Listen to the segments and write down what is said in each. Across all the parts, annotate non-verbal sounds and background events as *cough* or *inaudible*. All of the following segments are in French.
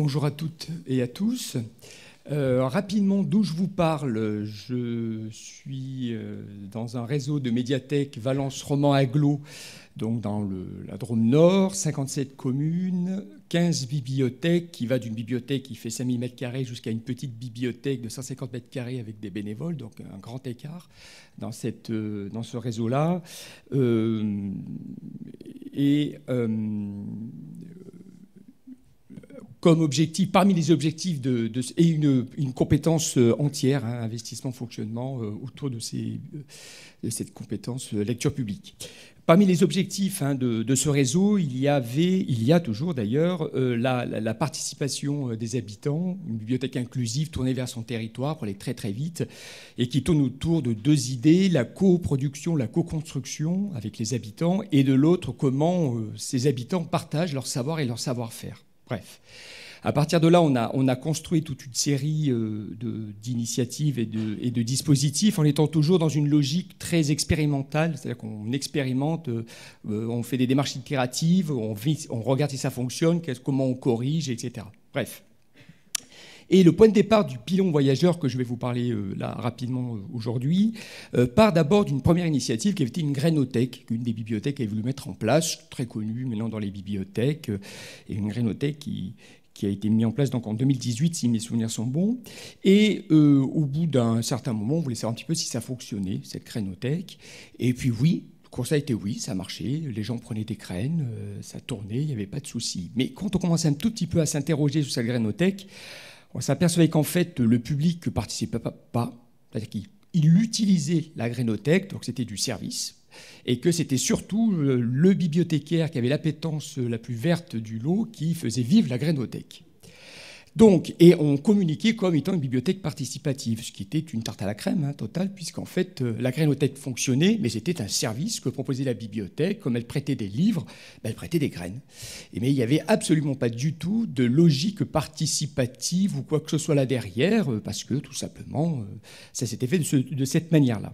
Bonjour à toutes et à tous. Euh, rapidement, d'où je vous parle, je suis euh, dans un réseau de médiathèques Valence Roman Aglo, donc dans la Drôme Nord, 57 communes, 15 bibliothèques, qui va d'une bibliothèque qui fait 5000 m2 jusqu'à une petite bibliothèque de 150 m2 avec des bénévoles, donc un grand écart dans, euh, dans ce réseau-là. et comme objectif, parmi les objectifs, de, et une, compétence euh, entière, hein, investissement, fonctionnement, euh, autour euh, de, cette compétence lecture publique. Parmi les objectifs hein, de, ce réseau, il y avait, il y a toujours d'ailleurs, la, participation des habitants, une bibliothèque inclusive tournée vers son territoire pour aller très très vite, et qui tourne autour de deux idées la coproduction, la co-construction avec les habitants, et de l'autre comment ces habitants partagent leur savoir et leur savoir-faire. Bref. À partir de là, on a, construit toute une série euh, d'initiatives et de, dispositifs en étant toujours dans une logique très expérimentale, c'est-à-dire qu'on expérimente, euh, euh, on fait des démarches itératives, on, on regarde si ça fonctionne, comment on corrige, etc. Bref. Et le point de départ du pilon voyageur que je vais vous parler euh, là rapidement euh, aujourd'hui euh, part d'abord d'une première initiative qui avait été une grainothèque qu'une des bibliothèques avait voulu mettre en place, très connue maintenant dans les bibliothèques, et une grainothèque qui, qui a été mise en place donc en 2018, si mes souvenirs sont bons. Et au bout d'un certain moment, on voulait savoir un petit peu si ça fonctionnait, cette crénothèque. Et puis oui, le a était oui, ça marchait, les gens prenaient des crènes, ça tournait, il n'y avait pas de souci. Mais quand on commençait un tout petit peu à s'interroger sur cette crénothèque, on s'apercevait qu'en fait, le public ne participait pas, c'est-à-dire qu'il utilisait la grénothèque, donc c'était du service, et que c'était surtout le bibliothécaire qui avait l'appétence la plus verte du lot qui faisait vivre la grénothèque. Donc, et on communiquait comme étant une bibliothèque participative, ce qui était une tarte à la crème hein, totale, puisqu'en fait, euh, graine la grainothèque fonctionnait, mais c'était un service que proposait la bibliothèque. Comme elle prêtait des livres, ben, elle prêtait des graines. Et, mais il n'y avait absolument pas du tout de logique participative ou quoi que ce soit là derrière, euh, parce que tout simplement, euh, ça s'était fait de cette manière-là.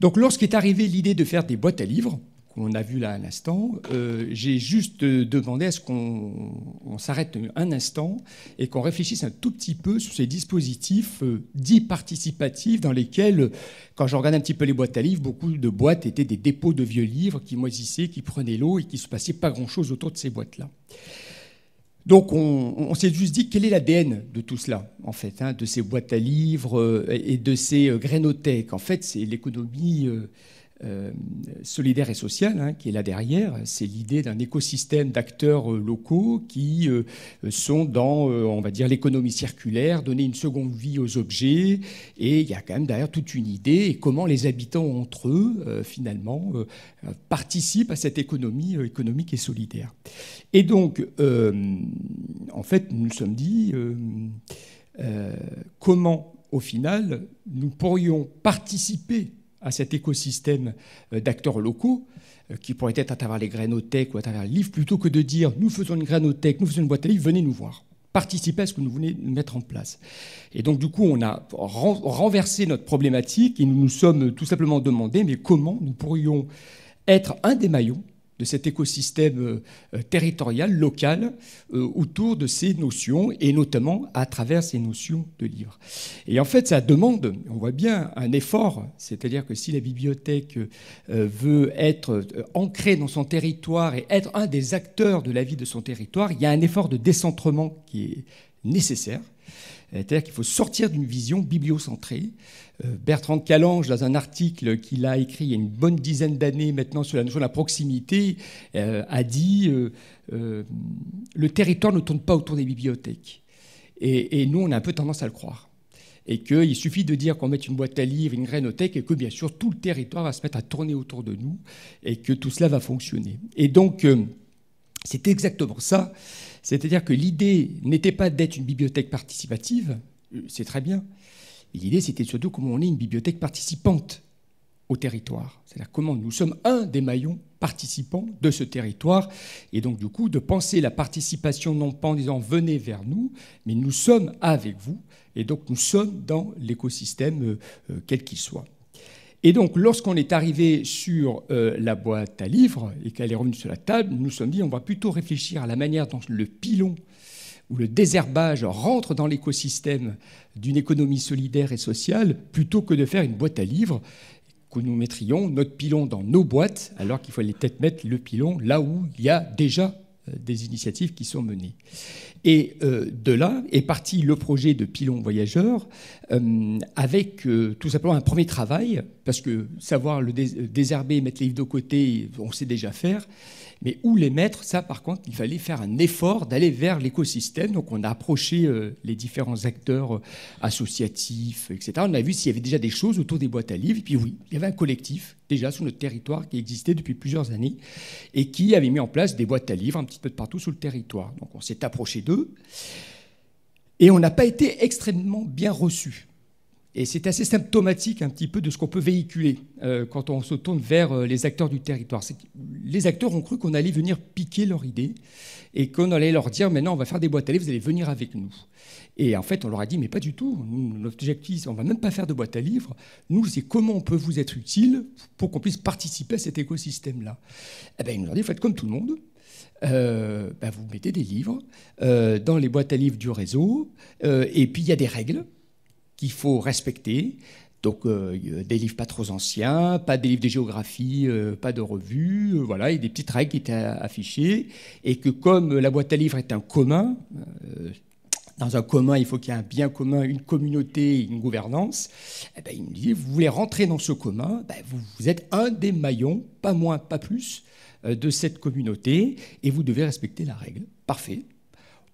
Donc, lorsqu'est arrivée l'idée de faire des boîtes à livres, qu'on a vu là à l'instant. Euh, j'ai juste demandé à ce qu'on s'arrête un instant et qu'on réfléchisse un tout petit peu sur ces dispositifs euh, dits participatifs dans lesquels, quand je regarde un petit peu les boîtes à livres, beaucoup de boîtes étaient des dépôts de vieux livres qui moisissaient, qui prenaient l'eau et qui se passait pas grand-chose autour de ces boîtes-là. Donc on, s'est juste dit quel est l'ADN de tout cela, en fait, hein, de ces boîtes à livres euh, et de ces grénothèques En fait, c'est l'économie euh, solidaire et sociale hein, qui est là derrière. C'est l'idée d'un écosystème d'acteurs euh, locaux qui euh, sont dans, on va dire, l'économie circulaire, donner une seconde vie aux objets. Et il y a quand même derrière toute une idée et comment les habitants entre eux, finalement, participent à cette économie économique et solidaire. Et donc, en fait, nous nous sommes dit comment, au final, nous pourrions participer à cet écosystème euh, d'acteurs locaux euh, qui pourraient être à travers les tech ou à travers les livres plutôt que de dire nous faisons une tech nous faisons une boîte à livres, venez nous voir Participez à ce que nous venez de mettre en place. Et donc, du coup, on a renversé notre problématique et nous nous sommes tout simplement demandé, mais comment nous pourrions être un des maillons de cet écosystème euh, euh, territorial, local, euh, autour de ces notions, et notamment à travers ces notions de livres. Et en fait, ça demande, on voit bien, un effort, c'est-à-dire que si la bibliothèque veut être ancrée dans son territoire et être un des acteurs de la vie de son territoire, il y a un effort de décentrement qui est nécessaire. Euh, c'est-à-dire qu'il faut sortir d'une vision bibliocentrée. Euh, Bertrand Calange, dans un article qu'il a écrit il y a une bonne dizaine d'années maintenant sur la notion de la proximité, euh, a dit Le territoire ne tourne pas autour des bibliothèques. Et, nous, on a un peu tendance à le croire. Et qu'il suffit de dire qu'on met une boîte à livres, une grainothèque, et que bien sûr tout le territoire va se mettre à tourner autour de nous, et que tout cela va fonctionner. Et donc, c'est exactement ça c'est-à-dire que l'idée n'était pas d'être une bibliothèque participative, euh, c'est très bien. L'idée, c'était surtout comment on est une bibliothèque participante au territoire. C'est-à-dire comment nous sommes un des maillons participants de ce territoire. Et donc, du coup, de penser la participation non pas en disant venez vers nous, mais nous sommes avec vous. Et donc, nous sommes dans l'écosystème euh, euh, quel qu'il soit. Et donc, lorsqu'on est arrivé sur euh, la boîte à livres et qu'elle est revenue sur la table, nous nous sommes dit on va plutôt réfléchir à la manière dont le pilon ou le désherbage rentre dans l'écosystème d'une économie solidaire et sociale, plutôt que de faire une boîte à livres que nous mettrions notre pilon dans nos boîtes, alors qu'il faut peut-être mettre le pilon là où il y a déjà euh, des initiatives qui sont menées. Et euh, de là est parti le projet de Pilon Voyageur euh, avec euh, tout simplement un premier travail, parce que savoir le désherber désherber, mettre les livres de côté, on sait déjà faire. Mais où les mettre, ça par contre, il fallait faire un effort d'aller vers l'écosystème. Donc on a approché les différents acteurs associatifs, etc. On a vu s'il y avait déjà des choses autour des boîtes à livres. Et puis oui, il y avait un collectif déjà sur notre territoire qui existait depuis plusieurs années et qui avait mis en place des boîtes à livres un petit peu de partout sur le territoire. Donc on s'est approché d'eux et on n'a pas été extrêmement bien reçu. Et c'est assez symptomatique un petit peu de ce qu'on peut véhiculer euh, quand on se tourne vers euh, les acteurs du territoire. Les acteurs ont cru qu'on allait venir piquer leur idée et qu'on allait leur dire maintenant on va faire des boîtes à livres, vous allez venir avec nous. Et en fait on leur a dit mais pas du tout, l'objectif on va même pas faire de boîtes à livres, nous c'est comment on peut vous être utile pour qu'on puisse participer à cet écosystème-là. Eh bien ils nous ont dit faites comme tout le monde, euh, bah, vous mettez des livres euh, dans les boîtes à livres du réseau, euh, et puis il y a des règles qu'il faut respecter. Donc des livres pas trop anciens, pas des livres de géographie, pas de revues, voilà, a des petites règles qui étaient affichées, et que comme la boîte à livres est un commun, dans un commun, il faut qu'il y ait un bien commun, une communauté, une gouvernance. Eh ben, il me dit, vous voulez rentrer dans ce commun, ben, vous, êtes un des maillons, pas moins, pas plus, euh, de cette communauté, et vous devez respecter la règle. Parfait.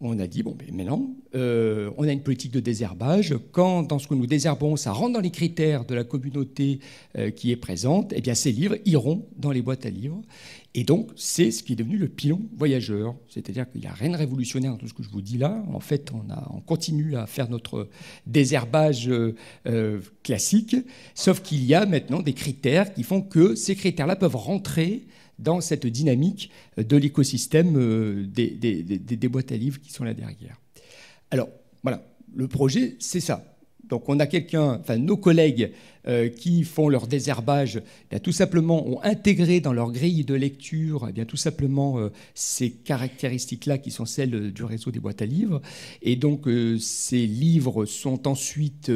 On a dit, bon, ben, mais non, euh, on a une politique de désherbage. Quand, dans ce que nous désherbons, ça rentre dans les critères de la communauté euh, qui est présente, eh bien, ces livres iront dans les boîtes à livres. Et donc, c'est ce qui est devenu le pilon voyageur. C'est-à-dire qu'il n'y a rien de révolutionnaire dans tout ce que je vous dis là. En fait, on, continue à faire notre désherbage euh, euh, classique, sauf qu'il y a maintenant des critères qui font que ces critères-là peuvent rentrer dans cette dynamique de l'écosystème euh, des, des boîtes à livres qui sont là derrière. Alors, voilà, le projet, c'est ça. Donc on a quelqu'un, enfin nos collègues euh, qui font leur désherbage, eh tout simplement ont intégré dans leur grille de lecture eh bien, tout simplement euh, ces caractéristiques-là qui sont celles euh, du réseau des boîtes à livres. Et donc ces livres sont ensuite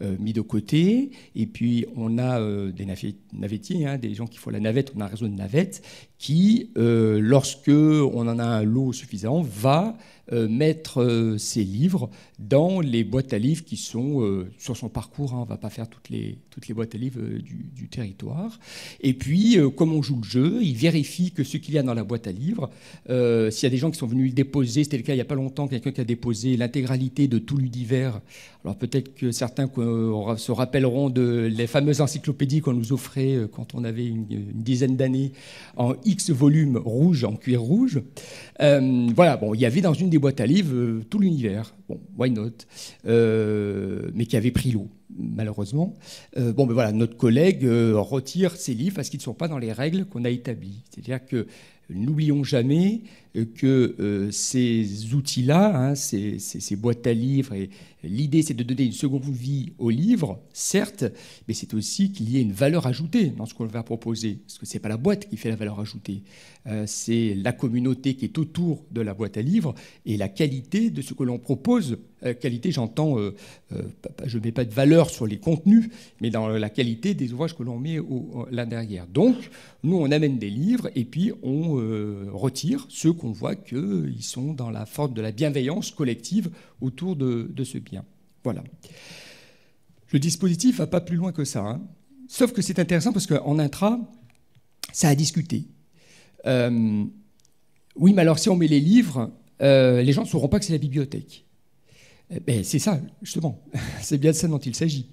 mis de côté. Et puis on a des navettiers, hein, des gens qui font la navette, on a un réseau de navettes qui, euh, lorsque on en a un lot suffisant, va euh, mettre euh, ses livres dans les boîtes à livres qui sont euh, sur son parcours. Hein, on ne va pas faire toutes les, toutes les boîtes à livres du, territoire. Et puis, comme on joue le jeu, il vérifie que ce qu'il y a dans la boîte à livres, s'il y a des gens qui sont venus le déposer, c'était le cas il n'y a pas longtemps, quelqu'un qui a déposé l'intégralité de tout l'univers. Alors peut-être que certains se rappelleront de les fameuses encyclopédies qu'on nous offrait quand on avait une, une dizaine d'années en X volumes rouges en cuir rouge. Euh, voilà, bon, il y avait dans une des boîtes à livres euh, tout l'univers, bon, why not, euh, mais qui avait pris l'eau, malheureusement. bon, ben voilà, notre collègue retire ses livres parce qu'ils ne sont pas dans les règles qu'on a établies. C'est-à-dire que n'oublions jamais euh, que euh, ces outils-là, hein, ces, boîtes à livres, et l'idée c'est de donner une seconde vie aux livres, certes, mais c'est aussi qu'il y ait une valeur ajoutée dans ce qu'on va proposer. Parce que ce n'est pas la boîte qui fait la valeur ajoutée, euh, c'est la communauté qui est autour de la boîte à livres et la qualité de ce que l'on propose. qualité, j'entends, je ne mets pas de valeur sur les contenus, mais dans la qualité des ouvrages que l'on met là derrière. Donc, nous, on amène des livres et puis on retire ceux on voit qu'ils sont dans la forme de la bienveillance collective autour de, ce bien. Voilà. Le dispositif va pas plus loin que ça. Hein. Sauf que c'est intéressant parce qu'en intra, ça a discuté. Euh, oui, mais alors si on met les livres, euh, les gens ne sauront pas que c'est la bibliothèque. Eh ben, c'est ça, justement. *laughs* c'est bien de ça dont il s'agit.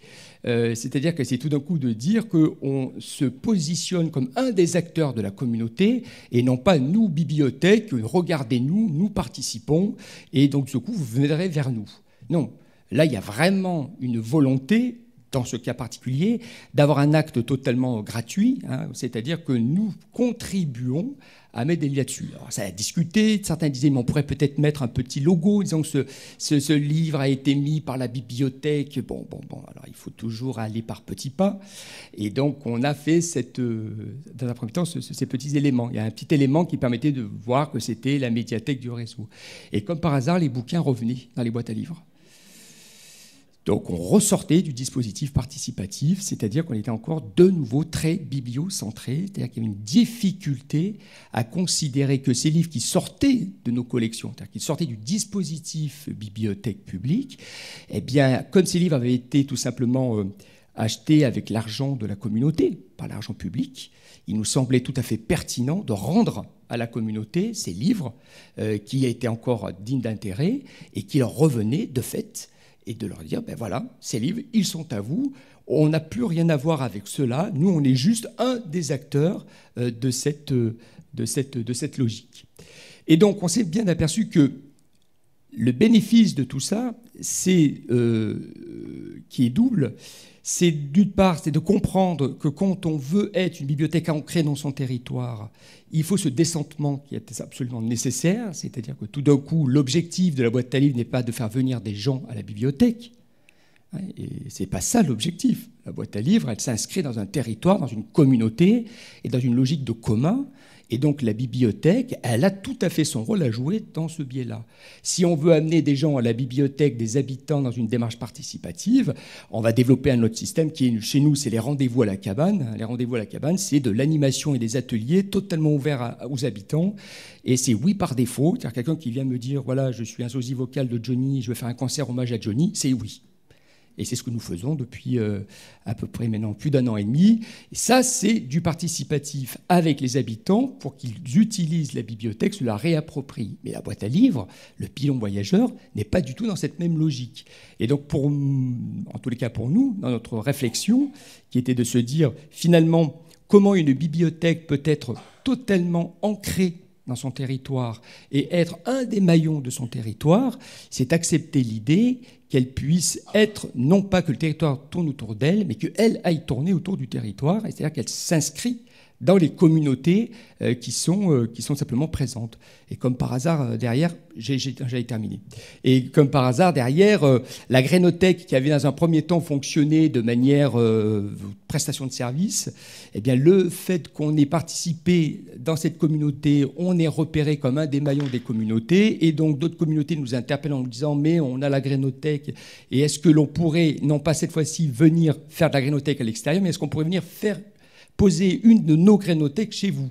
Euh, c'est-à-dire que c'est tout d'un coup de dire qu'on se positionne comme un des acteurs de la communauté et non pas nous, bibliothèque, regardez-nous, nous participons, et donc ce coup, vous viendrez vers nous. Non, là, il y a vraiment une volonté dans ce cas particulier, d'avoir un acte totalement gratuit, hein, c'est-à-dire que nous contribuons à mettre des liens dessus Alors, ça a discuté, certains disaient, mais on pourrait peut-être mettre un petit logo, disons que ce, ce, livre a été mis par la bibliothèque. Bon, bon, bon, alors il faut toujours aller par petits pas. Et donc, on a fait, cette, euh, dans un premier temps, ces petits éléments. Il y a un petit élément qui permettait de voir que c'était la médiathèque du réseau. Et comme par hasard, les bouquins revenaient dans les boîtes à livres. Donc on ressortait du dispositif participatif, c'est-à-dire qu'on était encore de nouveau très bibliocentré, c'est-à-dire qu'il y avait une difficulté à considérer que ces livres qui sortaient de nos collections, c'est-à-dire qui sortaient du dispositif bibliothèque publique, eh bien, comme ces livres avaient été tout simplement euh, achetés avec l'argent de la communauté, pas l'argent public, il nous semblait tout à fait pertinent de rendre à la communauté ces livres euh, qui étaient encore dignes d'intérêt et qui leur revenaient de fait et de leur dire, ben voilà, ces livres, ils sont à vous, on n'a plus rien à voir avec cela, nous, on est juste un des acteurs euh, de cette, euh, de de cette logique. Et donc, on s'est bien aperçu que le bénéfice de tout ça, c'est euh, euh, qui est double. C'est d'une part, c'est de comprendre que quand on veut être une bibliothèque ancrée dans son territoire, il faut ce décentement qui est absolument nécessaire, c'est-à-dire que tout d'un coup, l'objectif de la boîte à livres n'est pas de faire venir des gens à la bibliothèque, hein, et c'est pas ça l'objectif. La boîte à livres, elle s'inscrit dans un territoire, dans une communauté et dans une logique de commun. Et donc la bibliothèque, elle a tout à fait son rôle à jouer dans ce biais-là. Si on veut amener des gens à la bibliothèque, des habitants dans une démarche participative, on va développer un autre système qui est chez nous, c'est les rendez-vous à la cabane. Les rendez-vous à la cabane, c'est de l'animation et des ateliers totalement ouverts aux habitants. Et c'est oui par défaut, cest quelqu'un qui vient me dire, voilà, je suis un sosie vocal de Johnny, je vais faire un concert hommage à Johnny, c'est oui. Et c'est ce que nous faisons depuis euh, à peu près maintenant plus d'un an et demi. Et ça, c'est du participatif avec les habitants pour qu'ils utilisent la bibliothèque, se la réapproprient. Mais la boîte à livres, le pilon voyageur, n'est pas du tout dans cette même logique. Et donc, pour, en tous les cas pour nous, dans notre réflexion, qui était de se dire finalement comment une bibliothèque peut être totalement ancrée dans son territoire et être un des maillons de son territoire, c'est accepter l'idée qu'elle puisse être, non pas que le territoire tourne autour d'elle, mais qu'elle aille tourner autour du territoire, c'est-à-dire qu'elle s'inscrit dans les communautés euh, qui sont, euh, qui sont simplement présentes. Et comme par hasard, euh, derrière, j'avais terminé. Et comme par hasard, derrière, la grénothèque qui avait dans un premier temps fonctionné de manière prestation de service, eh bien, le fait qu'on ait participé dans cette communauté, on est repéré comme un des maillons des communautés. Et donc, d'autres communautés nous interpellent en nous disant Mais on a la grénothèque, et est-ce que l'on pourrait, non pas cette fois-ci, venir faire de la grénothèque à l'extérieur, mais est-ce qu'on pourrait venir faire poser une de nos crénothèques chez vous.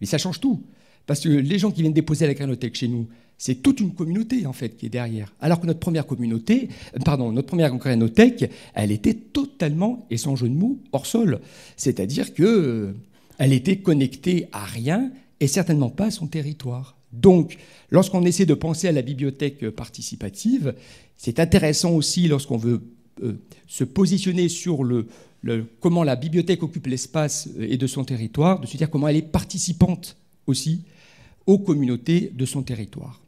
Mais ça change tout. Parce que les gens qui viennent déposer la crénothèque chez nous, c'est toute une communauté en fait qui est derrière. Alors que notre première communauté, euh, pardon, notre première elle était totalement et sans jeu de mots hors sol. C'est-à-dire que euh, elle était connectée à rien et certainement pas à son territoire. Donc, lorsqu'on essaie de penser à la bibliothèque euh, participative, c'est intéressant aussi lorsqu'on veut euh, se positionner sur le, comment la bibliothèque occupe l'espace euh, et de son territoire, de se dire comment elle est participante aussi aux communautés de son territoire.